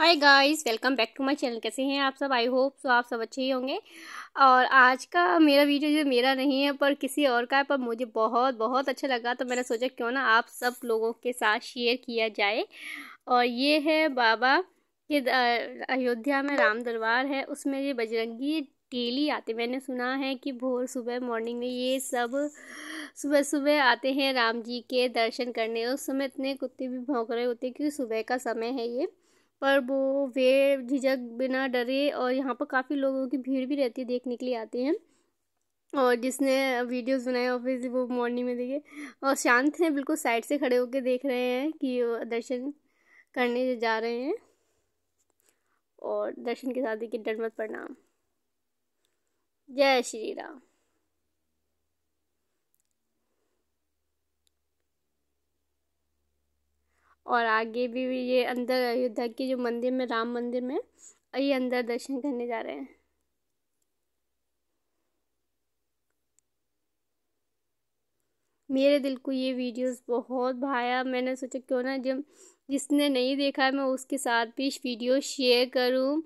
hi guys welcome back to my channel कैसे हैं आप सब आई होप सो आप सब अच्छे ही होंगे और आज का मेरा वीडियो जो मेरा नहीं है पर किसी और का है पर मुझे बहुत बहुत अच्छा लगा तो मैंने सोचा क्यों ना आप सब लोगों के साथ शेयर किया जाए और ये है बाबा के अयोध्या में राम दरबार है उसमें ये बजरंगी डेली आते मैंने सुना है कि भोर सुबह मॉर्निंग में ये सब सुबह सुबह आते हैं राम जी के दर्शन करने उस समय इतने कुत्ते भी भौंक रहे होते हैं क्योंकि सुबह का समय है ये पर वो वे झिझक बिना डरे और यहाँ पर काफ़ी लोगों की भीड़ भी रहती है देखने के लिए आते हैं और जिसने वीडियोस बनाए ऑब्वियसली वो मॉर्निंग में देखे और शांत हैं बिल्कुल साइड से खड़े होकर देख रहे हैं कि दर्शन करने जा रहे हैं और दर्शन के साथ देखिए दंडवत प्रणाम जय श्री राम और आगे भी ये अंदर अयोध्या के जो मंदिर में राम मंदिर में ये अंदर दर्शन करने जा रहे हैं मेरे दिल को ये वीडियोस बहुत भाया मैंने सोचा क्यों ना जब जिसने नहीं देखा है मैं उसके साथ भी वीडियो शेयर करूं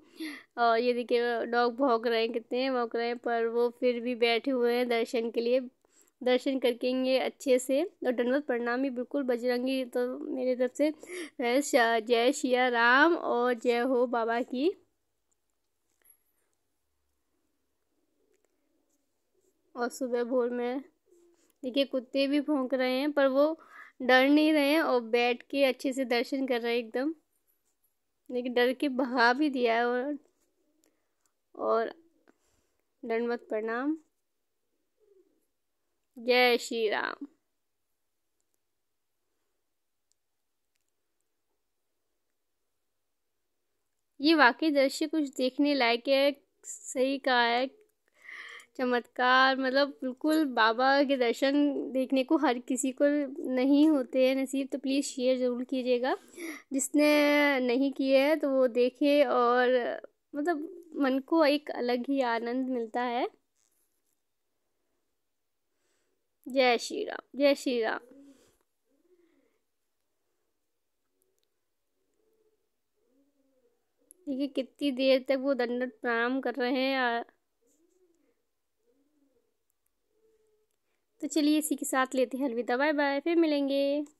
और ये देखिए डॉग भौंक रहे हैं कितने भौंक रहे हैं पर वो फिर भी बैठे हुए हैं दर्शन के लिए दर्शन करकेंगे अच्छे से और दंडवत प्रणाम भी बिल्कुल बजरंगी तो मेरे तरफ से जय शिया राम और जय हो बाबा की और सुबह भोर में देखिए कुत्ते भी भोंक रहे हैं पर वो डर नहीं रहे हैं और बैठ के अच्छे से दर्शन कर रहे हैं एकदम लेकिन डर के भगा भी दिया है और और दंडवत प्रणाम जय श्री राम ये वाकई दृश्य कुछ देखने लायक है सही कहा है चमत्कार मतलब बिल्कुल बाबा के दर्शन देखने को हर किसी को नहीं होते हैं नसीब तो प्लीज़ शेयर ज़रूर कीजिएगा जिसने नहीं किए है तो वो देखे और मतलब मन को एक अलग ही आनंद मिलता है जय श्री राम जय श्री राम देखिए कितनी देर तक वो दंडत प्रणाम कर रहे हैं तो चलिए इसी के साथ लेते हैं अलविदा बाय बाय फिर मिलेंगे